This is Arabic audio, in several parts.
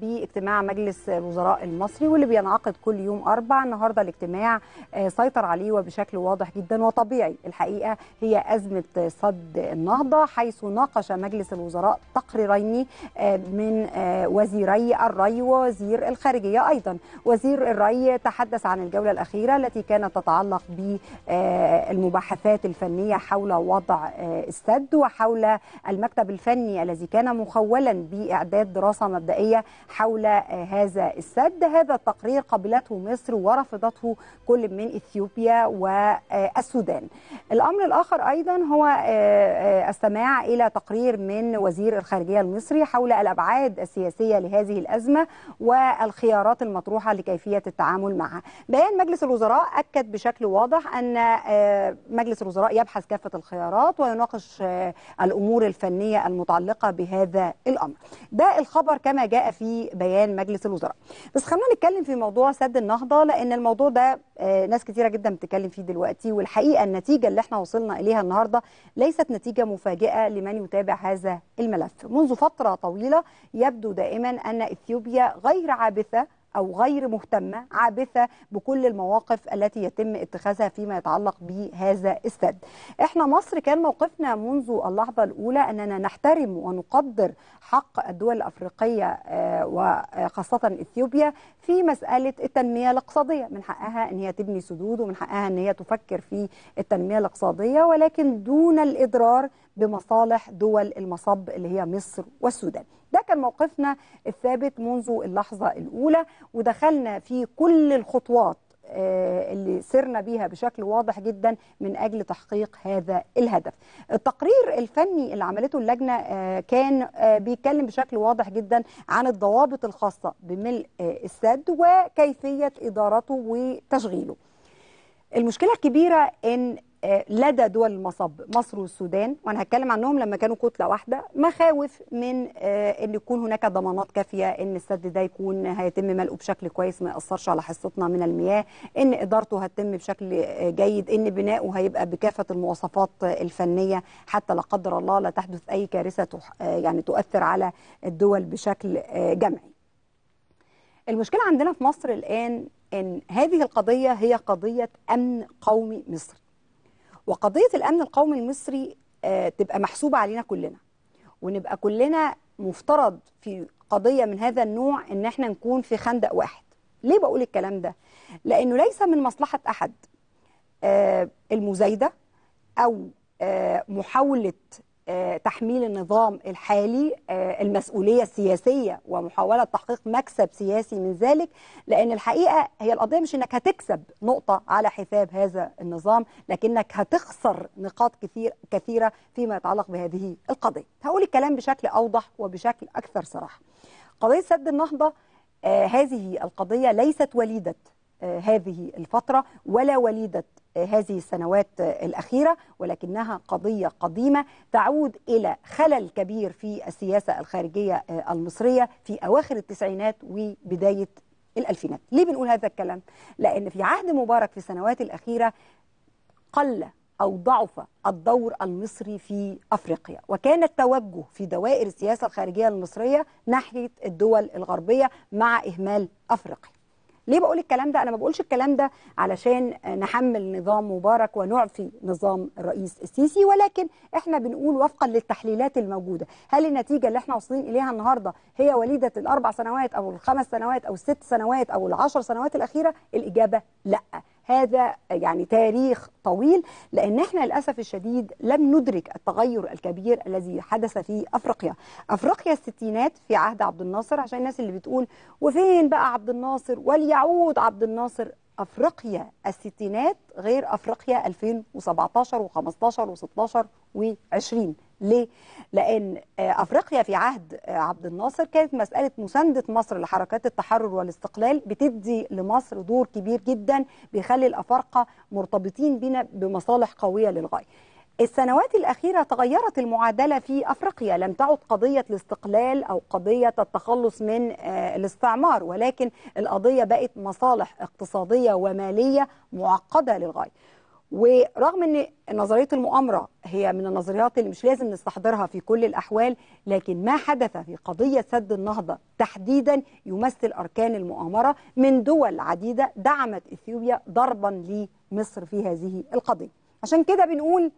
باجتماع مجلس الوزراء المصري واللي بينعقد كل يوم أربع النهارده الاجتماع آه، سيطر عليه وبشكل واضح جدا وطبيعي الحقيقة هي أزمة صد النهضة حيث ناقش مجلس الوزراء تقريرين آه، من آه، وزيري الري ووزير الخارجية أيضا وزير الري تحدث عن الجولة الأخيرة التي كانت تتعلق بالمباحثات الفنية حول وضع السد وحول المكتب الفني الذي كان مخولا بإعداد دراسة مبدئية حول آه، هذا السد هذا التقرير قبلته مصر ورفضته كل من إثيوبيا والسودان آه، الأمر الآخر أيضا هو آه، السماع إلى تقرير من وزير الخارجية المصري حول الأبعاد السياسية لهذه الأزمة والخيارات المطروحة لكيفية التعامل معها بيان مجلس الوزراء أكد بشكل واضح أن مجلس الوزراء يبحث كافة الخيارات ويناقش الأمور الفنية المتعلقة بهذا الأمر ده الخبر كما جاء في في بيان مجلس الوزراء بس خلونا نتكلم في موضوع سد النهضه لان الموضوع ده آه، ناس كتيره جدا بتتكلم فيه دلوقتي والحقيقه النتيجه اللي احنا وصلنا اليها النهارده ليست نتيجه مفاجئه لمن يتابع هذا الملف منذ فتره طويله يبدو دائما ان اثيوبيا غير عابثه أو غير مهتمة عابثة بكل المواقف التي يتم اتخاذها فيما يتعلق بهذا السد احنا مصر كان موقفنا منذ اللحظة الأولى أننا نحترم ونقدر حق الدول الأفريقية آه، وخاصة إثيوبيا في مسألة التنمية الاقتصادية من حقها أن هي تبني سدود ومن حقها أن هي تفكر في التنمية الاقتصادية ولكن دون الإضرار بمصالح دول المصب اللي هي مصر والسودان ده كان موقفنا الثابت منذ اللحظة الأولى ودخلنا في كل الخطوات آه، اللي سرنا بيها بشكل واضح جدا من أجل تحقيق هذا الهدف التقرير الفني اللي عملته اللجنة آه، كان آه، بيتكلم بشكل واضح جدا عن الضوابط الخاصة بملء السد وكيفية إدارته وتشغيله المشكلة الكبيرة أن لدى دول المصب مصر والسودان وانا هتكلم عنهم لما كانوا كتله واحده مخاوف من آه، ان يكون هناك ضمانات كافيه ان السد ده يكون هيتم ملئه بشكل كويس ما ياثرش على حصتنا من المياه ان ادارته هتتم بشكل جيد ان بناؤه هيبقى بكافه المواصفات الفنيه حتى لا قدر الله لا تحدث اي كارثه آه، يعني تؤثر على الدول بشكل آه، جمعي المشكله عندنا في مصر الان ان هذه القضيه هي قضيه امن قومي مصري وقضية الأمن القومي المصري آه، تبقى محسوبة علينا كلنا ونبقى كلنا مفترض في قضية من هذا النوع إن إحنا نكون في خندق واحد ليه بقول الكلام ده؟ لأنه ليس من مصلحة أحد آه، المزايدة أو آه، محاولة آه، تحميل النظام الحالي آه، المسؤولية السياسية ومحاولة تحقيق مكسب سياسي من ذلك لأن الحقيقة هي القضية مش أنك هتكسب نقطة على حساب هذا النظام لكنك هتخسر نقاط كثير كثيرة فيما يتعلق بهذه القضية هقول الكلام بشكل أوضح وبشكل أكثر صراحة قضية سد النهضة آه، هذه القضية ليست وليدة آه، هذه الفترة ولا وليدة آه، هذه السنوات آه، الأخيرة ولكنها قضية قديمة تعود إلى خلل كبير في السياسة الخارجية المصرية في أواخر التسعينات وبداية الألفينات ليه بنقول هذا الكلام؟ لأن في عهد مبارك في السنوات الأخيرة قل أو ضعف الدور المصري في أفريقيا وكان التوجه في دوائر السياسة الخارجية المصرية ناحية الدول الغربية مع إهمال أفريقيا ليه بقول الكلام ده انا ما بقولش الكلام ده علشان نحمل نظام مبارك ونعفي نظام الرئيس السيسي ولكن احنا بنقول وفقا للتحليلات الموجوده هل النتيجه اللي احنا واصلين اليها النهارده هي وليده الاربع سنوات او الخمس سنوات او الست سنوات او العشر سنوات الاخيره الاجابه لا هذا يعني تاريخ طويل لأن احنا للأسف الشديد لم ندرك التغير الكبير الذي حدث في أفريقيا أفريقيا الستينات في عهد عبد الناصر عشان الناس اللي بتقول وفين بقى عبد الناصر وليعود عبد الناصر أفريقيا الستينات غير أفريقيا 2017 و15 و16 و20 ليه؟ لأن آه، أفريقيا في عهد آه، عبد الناصر كانت مسألة مساندة مصر لحركات التحرر والاستقلال بتدي لمصر دور كبير جدا بيخلي الأفارقة مرتبطين بنا بمصالح قوية للغاية السنوات الأخيرة تغيرت المعادلة في أفريقيا لم تعد قضية الاستقلال أو قضية التخلص من آه، الاستعمار ولكن القضية بقت مصالح اقتصادية ومالية معقدة للغاية ورغم ان نظريه المؤامره هي من النظريات اللي مش لازم نستحضرها في كل الاحوال لكن ما حدث في قضيه سد النهضه تحديدا يمثل اركان المؤامره من دول عديده دعمت اثيوبيا ضربا لمصر في هذه القضيه عشان كده بنقول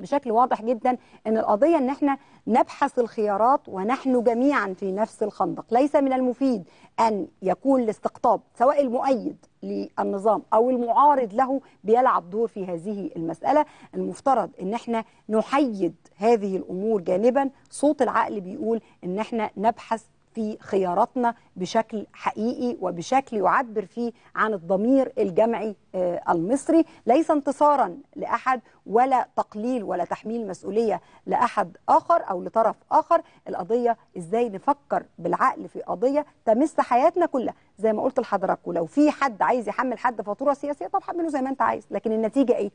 بشكل واضح جدا ان القضيه ان احنا نبحث الخيارات ونحن جميعا في نفس الخندق ليس من المفيد ان يكون الاستقطاب سواء المؤيد للنظام او المعارض له بيلعب دور في هذه المساله المفترض ان احنا نحيد هذه الامور جانبا صوت العقل بيقول ان احنا نبحث في خياراتنا بشكل حقيقي وبشكل يعبر فيه عن الضمير الجمعي آه، المصري ليس انتصارا لأحد ولا تقليل ولا تحميل مسؤولية لأحد آخر أو لطرف آخر القضية إزاي نفكر بالعقل في قضية تمس حياتنا كلها زي ما قلت لحضراتكم ولو في حد عايز يحمل حد فاتورة سياسية طب حمله زي ما أنت عايز لكن النتيجة إيه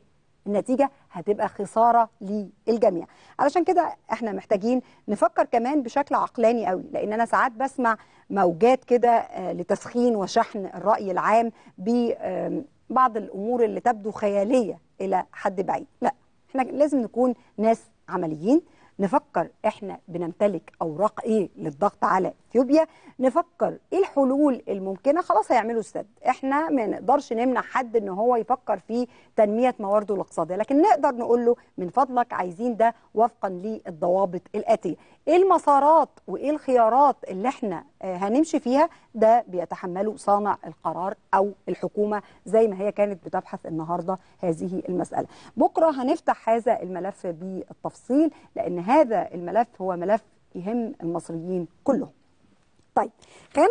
النتيجة هتبقى خسارة للجميع علشان كده احنا محتاجين نفكر كمان بشكل عقلاني قوي لان انا ساعات بسمع موجات كده آه، لتسخين وشحن الرأي العام ببعض الامور اللي تبدو خيالية الى حد بعيد لا احنا لازم نكون ناس عمليين نفكر احنا بنمتلك اوراق ايه للضغط على اثيوبيا نفكر ايه الحلول الممكنه خلاص هيعملوا السد احنا ما نقدرش نمنع حد ان هو يفكر في تنميه موارده الاقتصاديه لكن نقدر نقول له من فضلك عايزين ده وفقا للضوابط الاتيه ايه المسارات وايه الخيارات اللي احنا آه، هنمشي فيها ده بيتحمله صانع القرار او الحكومه زي ما هي كانت بتبحث النهارده هذه المساله بكره هنفتح هذا الملف بالتفصيل لان هذا الملف هو ملف يهم المصريين كلهم طيب خلينا